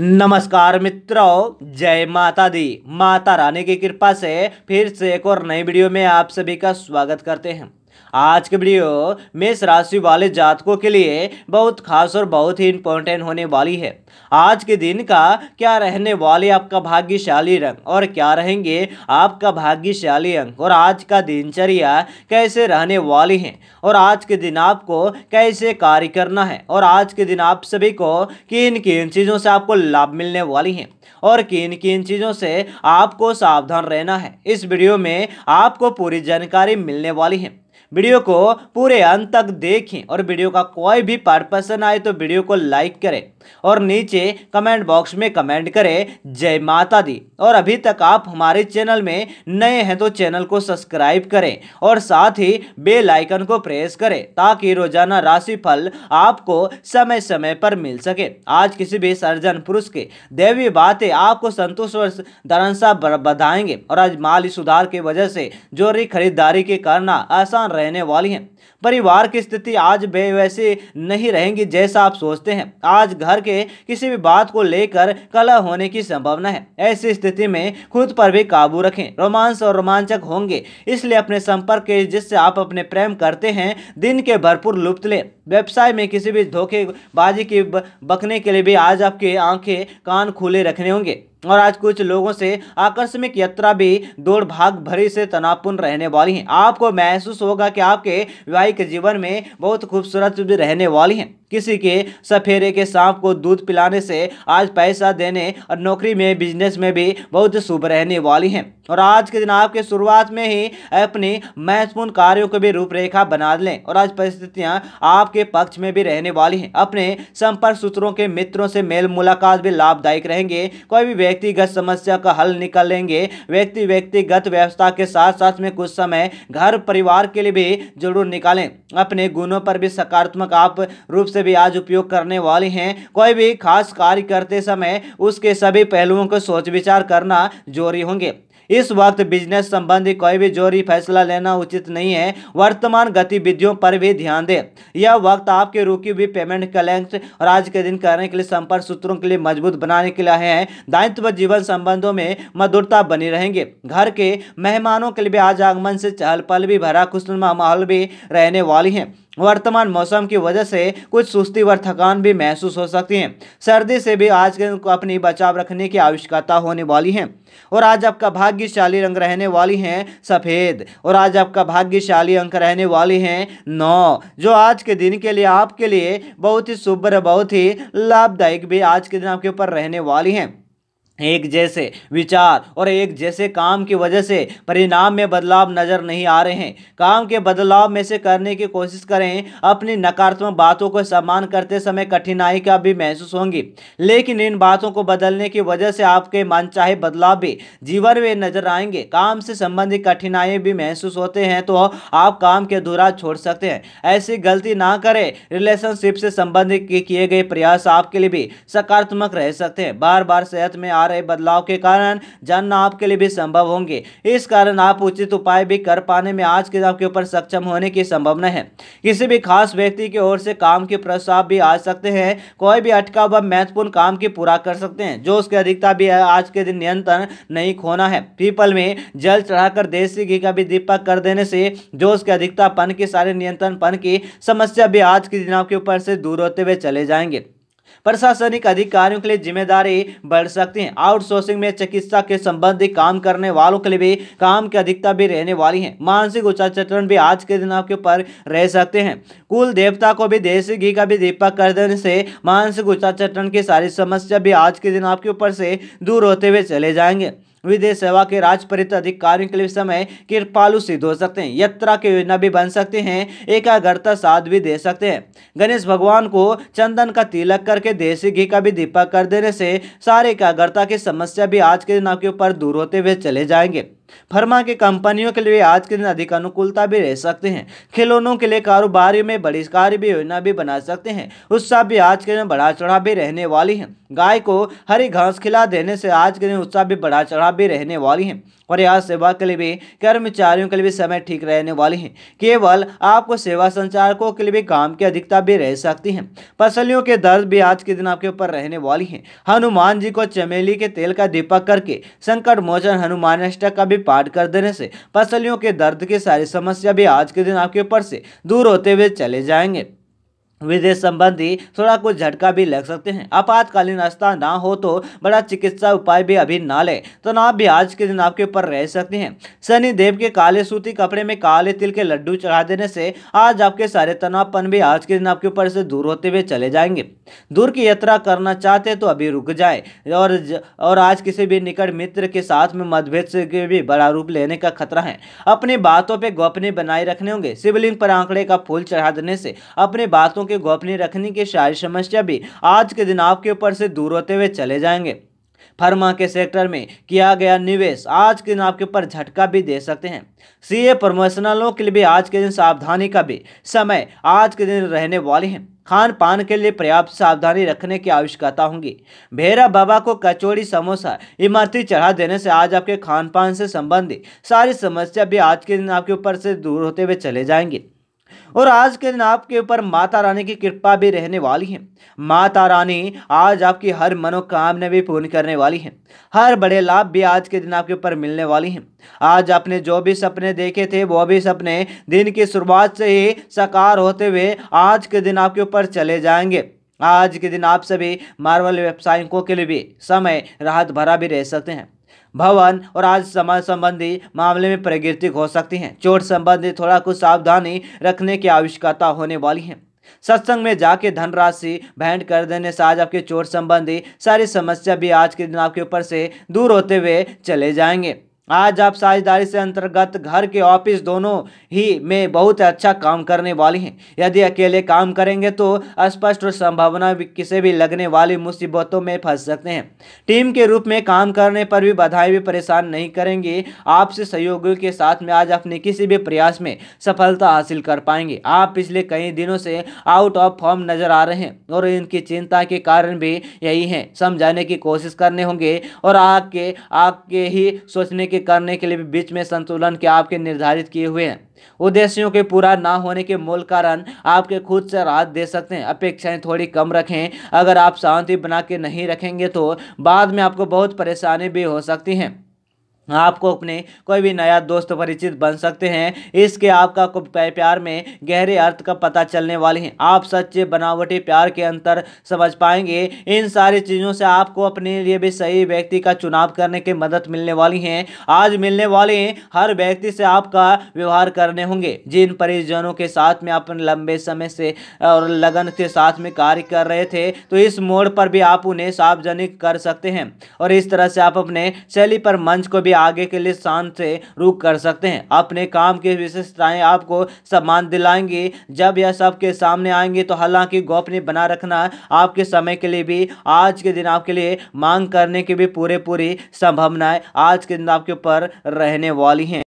नमस्कार मित्रों जय माता दी माता रानी की कृपा से फिर से एक और नई वीडियो में आप सभी का स्वागत करते हैं आज की वीडियो मेष राशि वाले जातकों के लिए बहुत खास और बहुत ही इम्पोर्टेंट होने वाली है आज के दिन का क्या रहने वाले आपका भाग्यशाली रंग और क्या रहेंगे आपका भाग्यशाली अंक और आज का दिनचर्या कैसे रहने वाली है और आज के दिन आपको कैसे कार्य करना है और आज के दिन आप सभी को किन किन चीज़ों से आपको लाभ मिलने वाली हैं और किन किन चीज़ों से आपको सावधान रहना है इस वीडियो में आपको पूरी जानकारी मिलने वाली है वीडियो को पूरे अंत तक देखें और वीडियो का कोई भी पार्ट पसंद आए तो वीडियो को लाइक करें और नीचे कमेंट बॉक्स में कमेंट करें जय माता दी और अभी तक आप हमारे चैनल में नए हैं तो चैनल को सब्सक्राइब करें और साथ ही बेल आइकन को प्रेस करें ताकि रोजाना राशिफल आपको समय समय पर मिल सके आज किसी भी सर्जन पुरुष के दैवीय बातें आपको संतोष और धनसा बधाएंगे और आज माली सुधार की वजह से जोरी खरीदारी के करना आसान रहने वाली हैं परिवार की स्थिति आज बे वैसे नहीं रहेंगी जैसा आप सोचते हैं आज घर के किसी भी बात को लेकर कला होने की संभावना है ऐसी स्थिति में खुद पर भी काबू रखें रोमांस और रोमांचक होंगे इसलिए अपने संपर्क के जिससे आप अपने प्रेम करते हैं दिन के भरपूर लुप्त लें व्यवसाय में किसी भी धोखेबाजी की बकने के लिए भी आज आपकी आंखें कान खुले रखने होंगे और आज कुछ लोगों से आकस्मिक यात्रा भी दौड़ भाग भरी से तनावपूर्ण रहने वाली है आपको महसूस होगा कि आपके वैवाहिक जीवन में बहुत खूबसूरत रहने वाली है किसी के सफेरे के सांप को दूध पिलाने से आज पैसा देने और नौकरी में बिजनेस में भी बहुत शुभ रहने वाली हैं और आज के दिन आपके शुरुआत में ही अपनी महत्वपूर्ण कार्यों को भी रूपरेखा बना लें और आज परिस्थितियां आपके पक्ष में भी रहने वाली हैं अपने संपर्क सूत्रों के मित्रों से मेल मुलाकात भी लाभदायक रहेंगे कोई भी व्यक्तिगत समस्या का हल निकल लेंगे व्यक्ति व्यक्तिगत व्यवस्था के साथ साथ में कुछ समय घर परिवार के लिए भी जरूर निकालें अपने गुणों पर भी सकारात्मक आप रूप से से भी आज उपयोग करने वाले हैं कोई भी खास कार्य करते समय उसके सभी पहलुओं को सोच विचार करना जरूरी होंगे इस वक्त बिजनेस संबंधी कोई भी जोरी फैसला लेना उचित नहीं है वर्तमान गतिविधियों पर भी ध्यान दें यह वक्त आपके रुकी हुई पेमेंट कलेक्ट और आज के दिन करने के लिए संपर्क सूत्रों के लिए मजबूत बनाने के लिए आए हैं दायित्व जीवन संबंधों में मधुरता बनी रहेंगे घर के मेहमानों के लिए भी आज आगमन से चहल पहल भी भरा खुशनुमा माहौल भी रहने वाली हैं वर्तमान मौसम की वजह से कुछ सुस्ती व थकान भी महसूस हो सकती है सर्दी से भी आज के अपनी बचाव रखने की आवश्यकता होने वाली है और आज आपका भाग्यशाली रंग रहने वाली हैं सफ़ेद और आज आपका भाग्यशाली अंक रहने वाली हैं नौ जो आज के दिन के लिए आपके लिए बहुत ही शुभ बहुत ही लाभदायक भी आज के दिन आपके ऊपर रहने वाली हैं एक जैसे विचार और एक जैसे काम की वजह से परिणाम में बदलाव नज़र नहीं आ रहे हैं काम के बदलाव में से करने की कोशिश करें अपनी नकारात्मक बातों को सम्मान करते समय कठिनाई का भी महसूस होंगी लेकिन इन बातों को बदलने की वजह से आपके मनचाहे बदलाव भी जीवन में नजर आएंगे काम से संबंधित कठिनाई भी महसूस होते हैं तो आप काम के अधूरा छोड़ सकते हैं ऐसी गलती ना करें रिलेशनशिप से संबंधित किए गए प्रयास आपके लिए भी सकारात्मक रह सकते हैं बार बार सेहत में आ रहे बदलाव के कारण जानना आपके लिए भी संभव होंगे इस कारण आप उचित उपाय भी कर पाने में आज के आपके ऊपर सक्षम होने की संभावना है किसी भी खास व्यक्ति की ओर से काम के प्रस्ताव भी आ सकते हैं कोई भी अटका हुआ महत्वपूर्ण काम की पूरा कर सकते हैं जो उसकी अधिकता भी आज के दिन नियंत्रण नहीं खोना है पीपल में जल चढ़ाकर देसी घी का भी दीपक कर देने से जो उसके अधिकता पन के सारे नियंत्रण पन की समस्या भी आज के दिन आपके ऊपर से दूर होते हुए चले जाएंगे प्रशासनिक अधिकारियों के लिए जिम्मेदारी बढ़ सकती है आउटसोर्सिंग में चिकित्सा के संबंधी काम करने वालों के लिए भी काम की अधिकता भी रहने वाली है मानसिक चरण भी आज के दिन आपके ऊपर रह सकते हैं कुल देवता को भी देसी घी का भी दीपक कर देने से मानसिक चरण की सारी समस्या भी आज के दिन आपके ऊपर से दूर होते हुए चले जाएंगे विदेश सेवा के राजपरित अधिकारियों के लिए समय कृपालु सिद्ध हो सकते हैं यात्रा की योजना भी बन सकते हैं एकाग्रता साथ भी दे सकते हैं गणेश भगवान को चंदन का तिलक करके देसी घी का भी दीपक कर देने से सारे एकाग्रता की समस्या भी आज के दिन आपके ऊपर दूर होते हुए चले जाएंगे फर्मा के कंपनियों के लिए आज के दिन अधिक अनुकूलता भी रह सकते हैं खिलौनों के लिए कारोबारी में बड़ी कार्य भी योजना भी बना सकते हैं उत्साह भी आज के दिन बढ़ा चढ़ा भी रहने वाली है गाय को हरी घास खिला देने से आज के दिन उत्साह भी बढ़ा चढ़ा भी रहने वाली है और यह सेवा के लिए भी कर्मचारियों के लिए भी समय ठीक रहने वाली है केवल आपको सेवा संचालकों के लिए भी काम की अधिकता भी रह सकती है पसलियों के दर्द भी आज के दिन आपके ऊपर रहने वाली है हनुमान जी को चमेली के तेल का दीपक करके संकट मोचन हनुमान अष्टक का भी पाठ कर देने से पसलियों के दर्द की सारी समस्या भी आज के दिन आपके ऊपर से दूर होते हुए चले जाएंगे विदेश संबंधी थोड़ा कुछ झटका भी लग सकते हैं आपातकालीन रास्ता ना हो तो बड़ा चिकित्सा उपाय भी अभी ना लें तनाव तो ना भी आज के दिन आपके ऊपर रह सकते हैं शनि देव के काले सूती कपड़े में काले तिल के लड्डू चढ़ा देने से आज आपके सारे तनावपन भी आज के दिन आपके ऊपर से दूर होते हुए चले जाएंगे दूर की यात्रा करना चाहते तो अभी रुक जाए और ज, और आज किसी भी निकट मित्र के साथ में मतभेद से भी बड़ा रूप लेने का खतरा है अपनी बातों पर गोपनीय बनाए रखने होंगे शिवलिंग पर आंकड़े का फूल चढ़ा देने से अपनी बातों के गोपनीय रखने की सारी समस्या भी आज के दिन आपके ऊपर से दूर होते हुए चले जाएंगे फर्मा के सेक्टर में किया गया निवेश आज के दिन आपके ऊपर झटका भी दे सकते हैं सीए प्रमोशनलों के लिए भी आज के दिन सावधानी का भी समय आज के दिन रहने वाले हैं खान पान के लिए पर्याप्त सावधानी रखने की आवश्यकता होगी भेरा बाबा को कचौड़ी समोसा इमारती चढ़ा देने से आज आपके खान पान से संबंधित सारी समस्या भी आज के दिन आपके ऊपर से दूर होते हुए चले जाएंगे और आज के दिन आपके ऊपर माता रानी की कृपा भी रहने वाली है माता रानी आज आपकी हर मनोकामना भी पूर्ण करने वाली है हर बड़े लाभ भी आज के दिन आपके ऊपर मिलने वाली हैं आज आपने जो भी सपने देखे थे वो भी सपने दिन की शुरुआत से ही साकार होते हुए आज के दिन आपके ऊपर चले जाएंगे आज के दिन आप सभी मार्वल व्यवसायिकों के लिए भी समय राहत भरा भी रह सकते हैं भवन और आज समाज संबंधी मामले में प्रगति हो सकती हैं चोट संबंधी थोड़ा कुछ सावधानी रखने की आवश्यकता होने वाली है सत्संग में जाके धनराशि भेंट कर देने से आज आपके चोट संबंधी सारी समस्या भी आज के दिन आपके ऊपर से दूर होते हुए चले जाएंगे आज आप साझेदारी से अंतर्गत घर के ऑफिस दोनों ही में बहुत अच्छा काम करने वाली हैं यदि अकेले काम करेंगे तो स्पष्ट और संभावना किसी भी लगने वाली मुसीबतों में फंस सकते हैं टीम के रूप में काम करने पर भी बधाई भी परेशान नहीं करेंगी आपसे सहयोगियों के साथ में आज अपने किसी भी प्रयास में सफलता हासिल कर पाएंगे आप पिछले कई दिनों से आउट ऑफ फॉर्म नजर आ रहे हैं और इनकी चिंता के कारण भी यही है समझाने की कोशिश करने होंगे और आग के आग के ही सोचने के की करने के लिए बीच में संतुलन के आपके निर्धारित किए हुए हैं उद्देश्यों के पूरा ना होने के मूल कारण आपके खुद से राहत दे सकते हैं अपेक्षाएं थोड़ी कम रखें अगर आप शांति बना के नहीं रखेंगे तो बाद में आपको बहुत परेशानी भी हो सकती हैं आपको अपने कोई भी नया दोस्त परिचित बन सकते हैं इसके आपका प्यार में गहरे अर्थ का पता चलने वाले हैं आप सच्चे बनावटी प्यार के अंतर समझ पाएंगे इन सारी चीज़ों से आपको अपने लिए भी सही व्यक्ति का चुनाव करने की मदद मिलने वाली है आज मिलने वाले हर व्यक्ति से आपका व्यवहार करने होंगे जिन परिजनों के साथ में आप लंबे समय से और लगन के साथ में कार्य कर रहे थे तो इस मोड़ पर भी आप उन्हें सार्वजनिक कर सकते हैं और इस तरह से आप अपने शैली पर मंच को भी आगे के लिए शान से रुक कर सकते हैं अपने काम की विशेषताएं आपको सम्मान दिलाएंगी जब यह सबके सामने आएंगी तो हालांकि गोपनीय बना रखना आपके समय के लिए भी आज के दिन आपके लिए मांग करने की भी पूरे पूरी संभावनाएं आज के दिन आपके ऊपर रहने वाली हैं